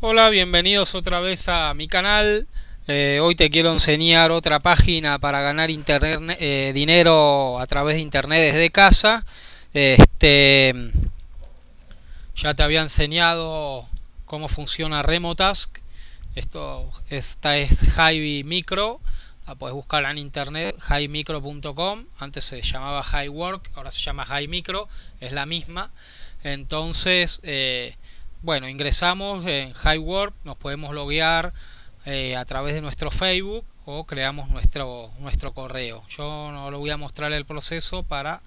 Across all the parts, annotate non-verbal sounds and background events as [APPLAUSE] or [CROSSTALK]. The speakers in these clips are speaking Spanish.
Hola, bienvenidos otra vez a mi canal. Eh, hoy te quiero enseñar otra página para ganar internet, eh, dinero a través de internet desde casa. Este, ya te había enseñado cómo funciona Remotask. Esto, esta es Hive Micro. La puedes buscar en internet, highmicro.com. Antes se llamaba HiWork, ahora se llama High Es la misma. Entonces... Eh, bueno, ingresamos en Work, nos podemos loguear eh, a través de nuestro Facebook o creamos nuestro, nuestro correo. Yo no lo voy a mostrar el proceso para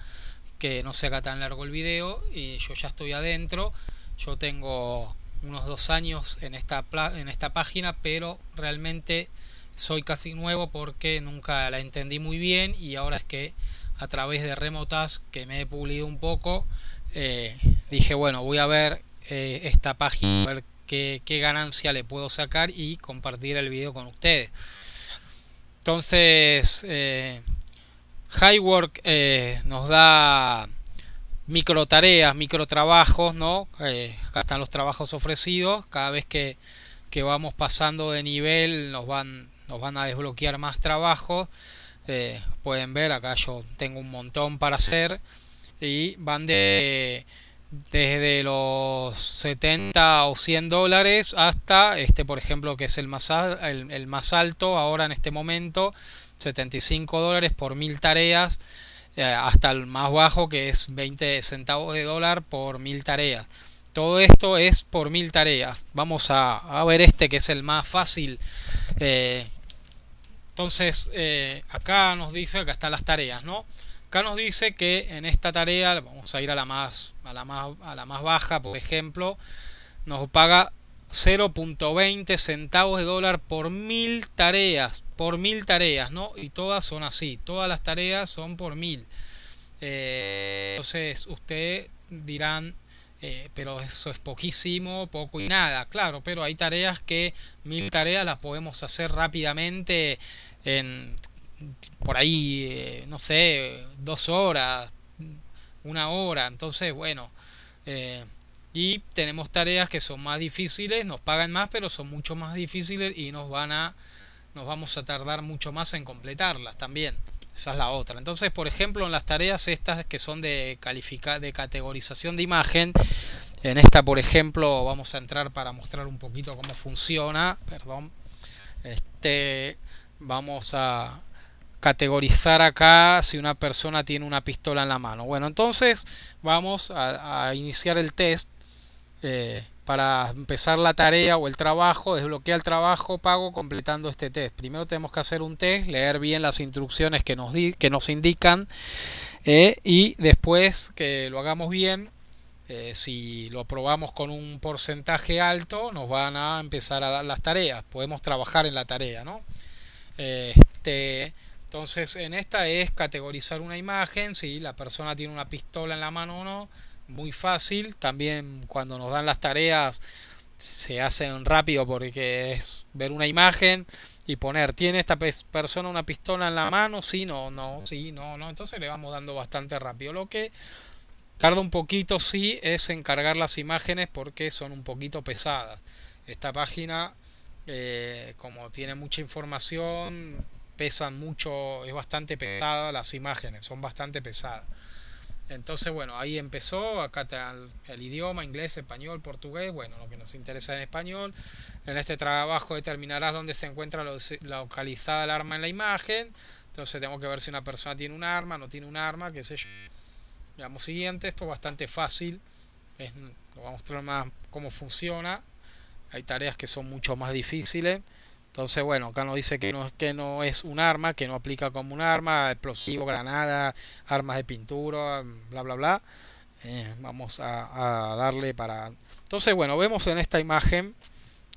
que no se haga tan largo el video y yo ya estoy adentro. Yo tengo unos dos años en esta, en esta página, pero realmente soy casi nuevo porque nunca la entendí muy bien y ahora es que a través de remotas que me he pulido un poco, eh, dije, bueno, voy a ver eh, esta página, ver qué, ganancia le puedo sacar y compartir el video con ustedes. Entonces, eh, work eh, nos da micro tareas, micro trabajos, ¿no? Eh, acá están los trabajos ofrecidos. Cada vez que, que, vamos pasando de nivel nos van, nos van a desbloquear más trabajos. pueden ver, acá yo tengo un montón para hacer. Y van de desde los 70 o 100 dólares hasta este por ejemplo que es el más, más alto ahora en este momento 75 dólares por mil tareas eh, hasta el más bajo que es 20 centavos de dólar por mil tareas todo esto es por mil tareas vamos a, ver este que es el más fácil eh, entonces eh, acá nos dice acá están las tareas no Acá nos dice que en esta tarea, vamos a ir a la más, a la más, a la más baja, por ejemplo, nos paga 0.20 centavos de dólar por mil tareas, por mil tareas, ¿no? Y todas son así, todas las tareas son por mil. Eh, entonces, ustedes dirán, eh, pero eso es poquísimo, poco y nada, claro, pero hay tareas que mil tareas las podemos hacer rápidamente por ahí, eh, no sé, dos horas, una hora. Entonces, bueno. Eh, y tenemos tareas que son más difíciles, nos pagan más, pero son mucho más difíciles y nos van a nos vamos a tardar mucho más en completarlas también. Esa es la otra. Entonces, por ejemplo, en las tareas estas que son de de categorización de imagen, en esta, por ejemplo, vamos a entrar para mostrar un poquito cómo funciona, perdón. Este, vamos a categorizar acá si una persona tiene una pistola en la mano. Bueno, entonces vamos a, iniciar el test eh, para empezar la tarea o el trabajo, desbloquear el trabajo pago completando este test. Primero tenemos que hacer un test, leer bien las instrucciones que nos, di, que nos indican eh, y después que lo hagamos bien. Eh, si lo aprobamos con un porcentaje alto, nos van a empezar a dar las tareas. Podemos trabajar en la tarea, ¿no? Este, entonces, en esta es categorizar una imagen, si la persona tiene una pistola en la mano o no, muy fácil. También cuando nos dan las tareas se hacen rápido porque es ver una imagen y poner, ¿tiene esta persona una pistola en la mano? Sí, no, no, sí, no, no. Entonces le vamos dando bastante rápido. Lo que tarda un poquito, sí, es encargar las imágenes porque son un poquito pesadas. Esta página, eh, como tiene mucha información, Pesan mucho, es bastante pesada las imágenes, son bastante pesadas. Entonces, bueno, ahí empezó, acá te el idioma, inglés, español, portugués, bueno, lo que nos interesa en español. En este trabajo determinarás dónde se encuentra la localizada el arma en la imagen. Entonces tengo que ver si una persona tiene un arma, no tiene un arma, qué sé yo. Veamos siguiente, esto es bastante fácil. Es, a mostrar más cómo funciona. Hay tareas que son mucho más difíciles. Entonces, bueno, acá nos dice que no, que no es un arma, que no aplica como un arma, explosivo, granada, armas de pintura, bla, bla, bla. Eh, vamos a, darle para... Entonces, bueno, vemos en esta imagen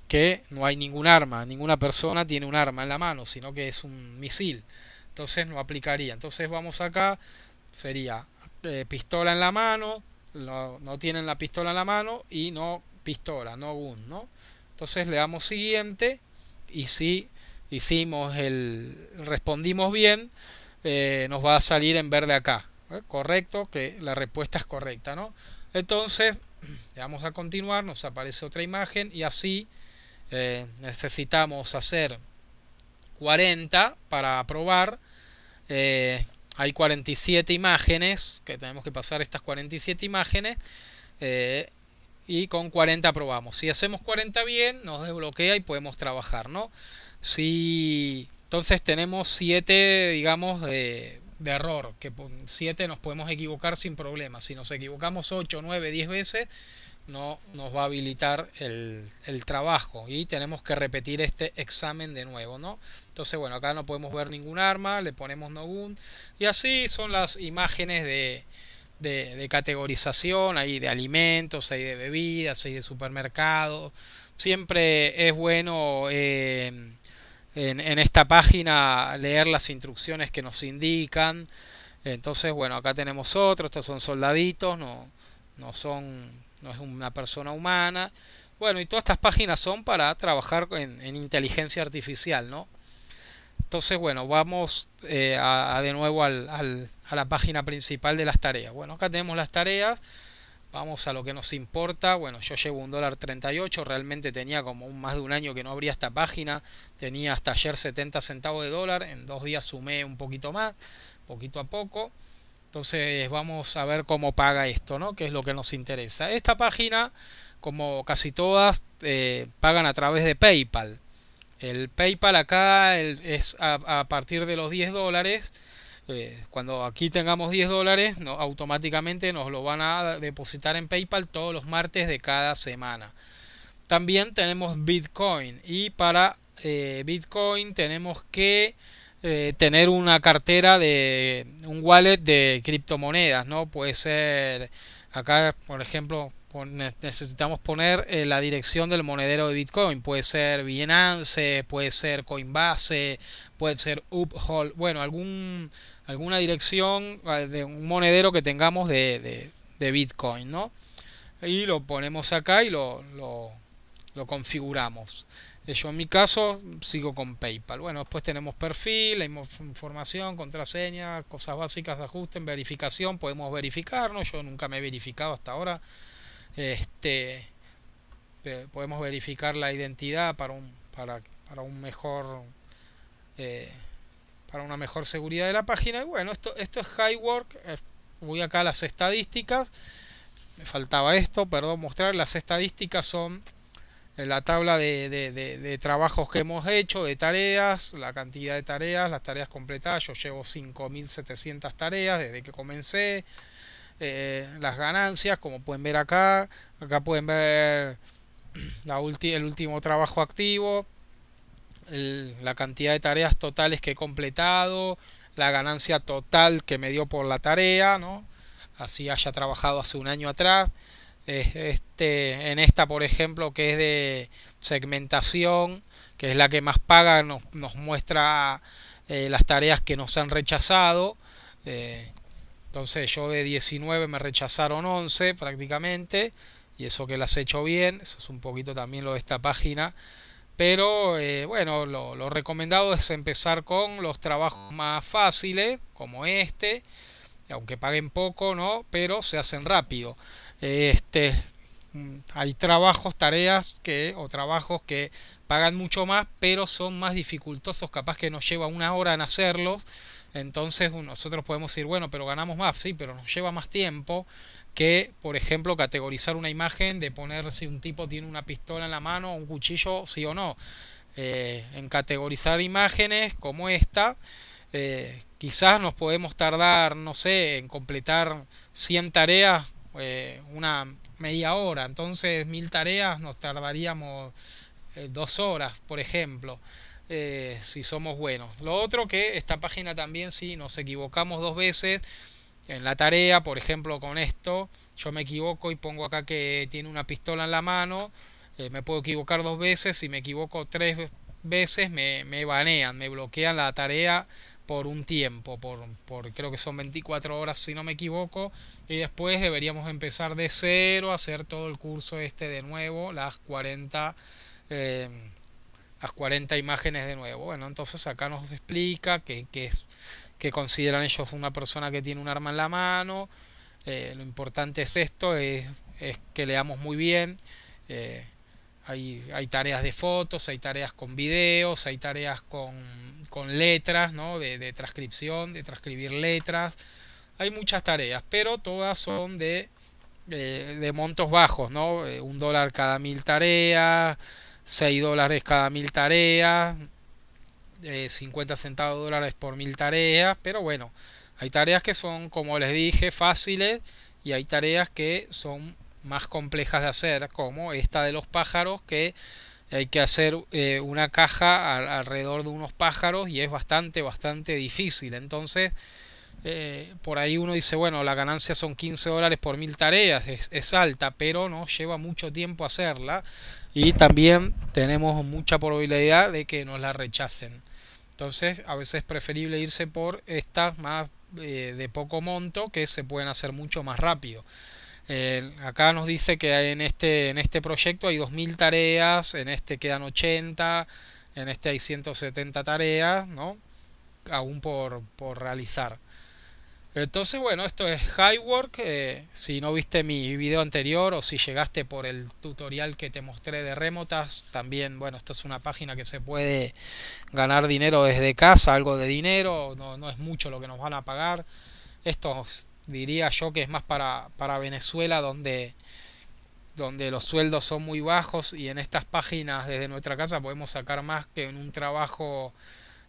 que no hay ningún arma, ninguna persona tiene un arma en la mano, sino que es un misil. Entonces no aplicaría. Entonces vamos acá, sería eh, pistola en la mano, no, no tienen la pistola en la mano y no pistola, no gun, ¿no? Entonces le damos siguiente y si hicimos el respondimos bien, eh, nos va a salir en verde acá. ¿eh? Correcto, que la respuesta es correcta, ¿no? Entonces, vamos a continuar, nos aparece otra imagen y así eh, necesitamos hacer 40 para aprobar. hay 47 imágenes, que tenemos que pasar estas 47 imágenes y con 40 probamos. Si hacemos 40 bien, nos desbloquea y podemos trabajar, ¿no? Si entonces tenemos 7, digamos, de, error, que 7 nos podemos equivocar sin problema. Si nos equivocamos 8, 9, 10 veces, no nos va a habilitar el, trabajo y tenemos que repetir este examen de nuevo, ¿no? Entonces, bueno, acá no podemos ver ningún arma, le ponemos no y así son las imágenes de, de, categorización, hay de alimentos, hay de bebidas, hay de supermercados. Siempre es bueno eh, en, esta página leer las instrucciones que nos indican. Entonces, bueno, acá tenemos otro, estos son soldaditos, no, no son, no es una persona humana. Bueno, y todas estas páginas son para trabajar en inteligencia artificial, ¿no? Entonces, bueno, vamos eh, a, de nuevo a la página principal de las tareas. Bueno, acá tenemos las tareas. Vamos a lo que nos importa. Bueno, yo llevo un dólar 38. Realmente tenía como más de un año que no abría esta página. Tenía hasta ayer 70 centavos de dólar. En dos días sumé un poquito más, poquito a poco. Entonces vamos a ver cómo paga esto, ¿no? Que es lo que nos interesa. Esta página, como casi todas, eh, pagan a través de PayPal. El PayPal acá es a, partir de los 10 dólares. Eh, cuando aquí tengamos 10 dólares, no, automáticamente nos lo van a depositar en PayPal todos los martes de cada semana. También tenemos Bitcoin y para eh, Bitcoin tenemos que eh, tener una cartera de un wallet de criptomonedas, ¿no? Puede ser acá, por ejemplo, necesitamos poner eh, la dirección del monedero de Bitcoin. Puede ser Binance, puede ser Coinbase, puede ser Uphold. Bueno, algún, alguna dirección eh, de un monedero que tengamos de, Bitcoin, ¿no? Y lo ponemos acá y lo, lo, configuramos. Eh, yo en mi caso sigo con PayPal. Bueno, después tenemos perfil, la información, contraseña, cosas básicas de ajuste, verificación, podemos verificarnos. Yo nunca me he verificado hasta ahora. Este, podemos verificar la identidad para un, para, para un mejor... Eh, para una mejor seguridad de la página. Y bueno, esto, esto es High Work. Voy acá a las estadísticas. Me faltaba esto, perdón, mostrar. Las estadísticas son eh, la tabla de, de, trabajos que hemos hecho, de tareas, la cantidad de tareas, las tareas completadas. Yo llevo 5.700 tareas desde que comencé. Eh, eh, las ganancias, como pueden ver acá. Acá pueden ver [CLEARS THROAT] la el último trabajo activo, la cantidad de tareas totales que he completado, la ganancia total que me dio por la tarea, ¿no? Así haya trabajado hace un año atrás. Este, en esta, por ejemplo, que es de segmentación, que es la que más paga, nos, muestra eh, las tareas que nos han rechazado. Entonces yo de 19 me rechazaron 11 prácticamente. Y eso que las he hecho bien, eso es un poquito también lo de esta página. Pero eh, bueno, lo, recomendado es empezar con los trabajos más fáciles, como este, aunque paguen poco, ¿no? Pero se hacen rápido. Este, mm, hay trabajos, tareas que, o trabajos que pagan mucho más, pero son más dificultosos, capaz que nos lleva una hora en hacerlos entonces nosotros podemos decir, bueno, pero ganamos más, sí, pero nos lleva más tiempo que, por ejemplo, categorizar una imagen de poner si un tipo tiene una pistola en la mano o un cuchillo, sí o no. Eh, en categorizar imágenes como esta, eh, quizás nos podemos tardar, no sé, en completar 100 tareas eh, una media hora, entonces mil tareas nos tardaríamos dos horas, por ejemplo. Eh, si somos buenos. Lo otro que esta página también, si nos equivocamos dos veces en la tarea, por ejemplo con esto, yo me equivoco y pongo acá que tiene una pistola en la mano, eh, me puedo equivocar dos veces, si me equivoco tres veces me, banean, me bloquean la tarea por un tiempo, por, por, creo que son 24 horas si no me equivoco, y después deberíamos empezar de cero, hacer todo el curso este de nuevo, las 40... 40 imágenes de nuevo. Bueno, entonces acá nos explica que, es, que consideran ellos una persona que tiene un arma en la mano. Eh, lo importante es esto, es, es, que leamos muy bien. Eh, hay, hay, tareas de fotos, hay tareas con videos, hay tareas con, letras, ¿no? de, transcripción, de transcribir letras. Hay muchas tareas, pero todas son de, de, eh, de montos bajos, ¿no? Un dólar cada mil tareas, 6 dólares cada mil tareas, 50 eh, centavos dólares por mil tareas, pero bueno, hay tareas que son, como les dije, fáciles y hay tareas que son más complejas de hacer, como esta de los pájaros, que hay que hacer eh, una caja alrededor de unos pájaros y es bastante, bastante difícil. Entonces, eh, por ahí uno dice, bueno, la ganancia son 15 dólares por mil tareas, es, es alta, pero no lleva mucho tiempo hacerla y también tenemos mucha probabilidad de que nos la rechacen. Entonces, a veces es preferible irse por estas más eh, de poco monto que se pueden hacer mucho más rápido. acá nos dice que en este, en este proyecto hay 2.000 tareas, en este quedan 80, en este hay 170 tareas, ¿no? Aún por realizar. Entonces, bueno, esto es High Work, eh, si no viste mi video anterior o si llegaste por el tutorial que te mostré de remotas, también, bueno, esto es una página que se puede ganar dinero desde casa, algo de dinero, no, es mucho lo que nos van a pagar. Esto diría yo que es más para, para Venezuela, donde, donde los sueldos son muy bajos y en estas páginas desde nuestra casa podemos sacar más que en un trabajo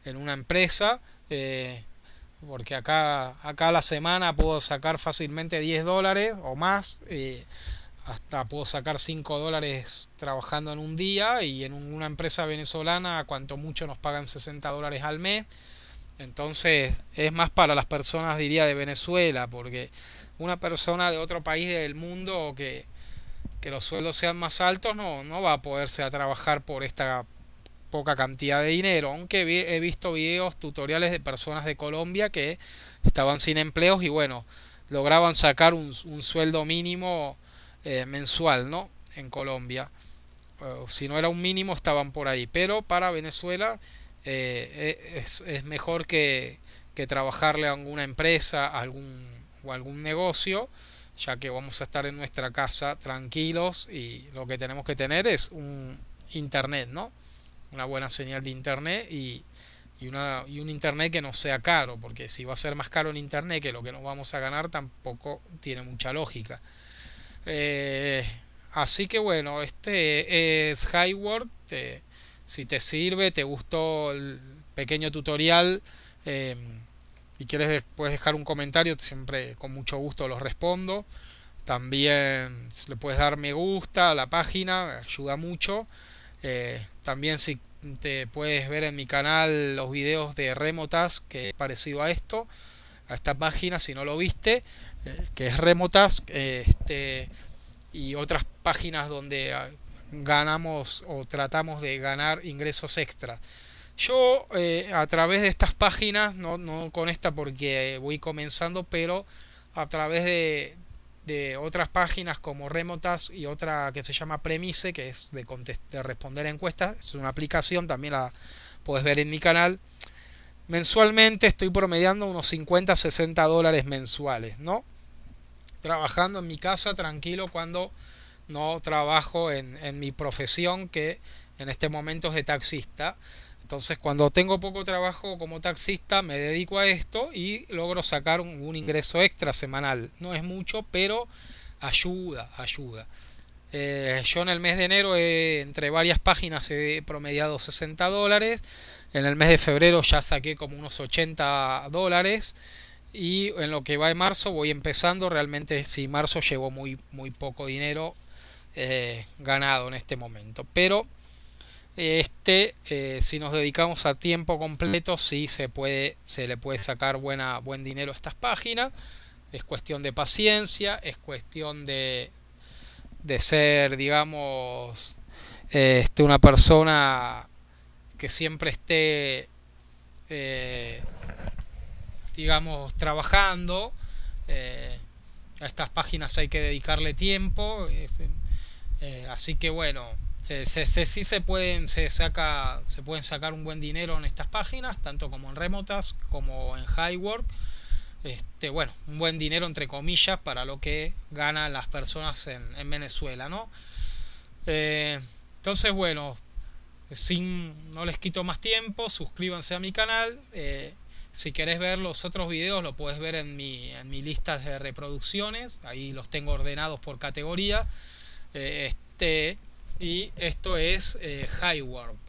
en una empresa. Eh, porque acá, acá a la semana puedo sacar fácilmente 10 dólares o más. hasta puedo sacar 5 dólares trabajando en un día y en una empresa venezolana cuanto mucho nos pagan 60 dólares al mes. Entonces es más para las personas, diría, de Venezuela, porque una persona de otro país del mundo que, que los sueldos sean más altos no, no va a poderse a trabajar por esta, poca cantidad de dinero, aunque he visto videos, tutoriales de personas de Colombia que estaban sin empleos y bueno, lograban sacar un, sueldo mínimo eh, mensual, ¿no? En Colombia. Eh, si no era un mínimo, estaban por ahí. Pero para Venezuela eh, e, es, mejor que, trabajarle a alguna empresa algún, o algún negocio, ya que vamos a estar en nuestra casa tranquilos y lo que tenemos que tener es un internet, ¿no? una buena señal de internet y, y, una, un internet que no sea caro, porque si va a ser más caro el internet que lo que nos vamos a ganar, tampoco tiene mucha lógica. Eh, así que bueno, este es Highword. si te sirve, te gustó el pequeño tutorial eh, y quieres puedes dejar un comentario, siempre con mucho gusto los respondo. También le puedes dar me gusta a la página, ayuda mucho. Eh, también si te puedes ver en mi canal los videos de Remotas, que es parecido a esto, a esta página, si no lo viste, eh, que es Remotas, este, y otras páginas donde ah, ganamos o tratamos de ganar ingresos extra. Yo eh, a través de estas páginas, no, no con esta porque voy comenzando, pero a través de, de otras páginas como Remotas y otra que se llama Premise, que es de, responder encuestas. Es una aplicación, también la puedes ver en mi canal. Mensualmente estoy promediando unos 50, 60 dólares mensuales, ¿no? Trabajando en mi casa tranquilo cuando no trabajo en, en mi profesión, que en este momento es de taxista. Entonces cuando tengo poco trabajo como taxista me dedico a esto y logro sacar un, ingreso extra semanal. No es mucho, pero ayuda, ayuda. Eh, yo en el mes de enero entre varias páginas he promediado 60 dólares. En el mes de febrero ya saqué como unos 80 dólares. Y en lo que va de marzo voy empezando. Realmente si marzo llevo muy, muy poco dinero eh, ganado en este momento. Pero este, eh, si nos dedicamos a tiempo completo, sí se, puede, se le puede sacar buena, buen dinero a estas páginas. Es cuestión de paciencia, es cuestión de, de ser, digamos, este, una persona que siempre esté, eh, digamos, trabajando. Eh, a estas páginas hay que dedicarle tiempo. Este, así que bueno, se, sí se pueden, se, saca, se pueden sacar un buen dinero en estas páginas, tanto como en remotas como en work Este, bueno, un buen dinero entre comillas para lo que ganan las personas en, Venezuela, ¿no? Eh, entonces, bueno, sin, no les quito más tiempo, suscríbanse a mi canal. Eh, si querés ver los otros videos, lo puedes ver en mi, en mi lista de reproducciones. Ahí los tengo ordenados por categoría. Eh, este, y esto es eh, High Warp.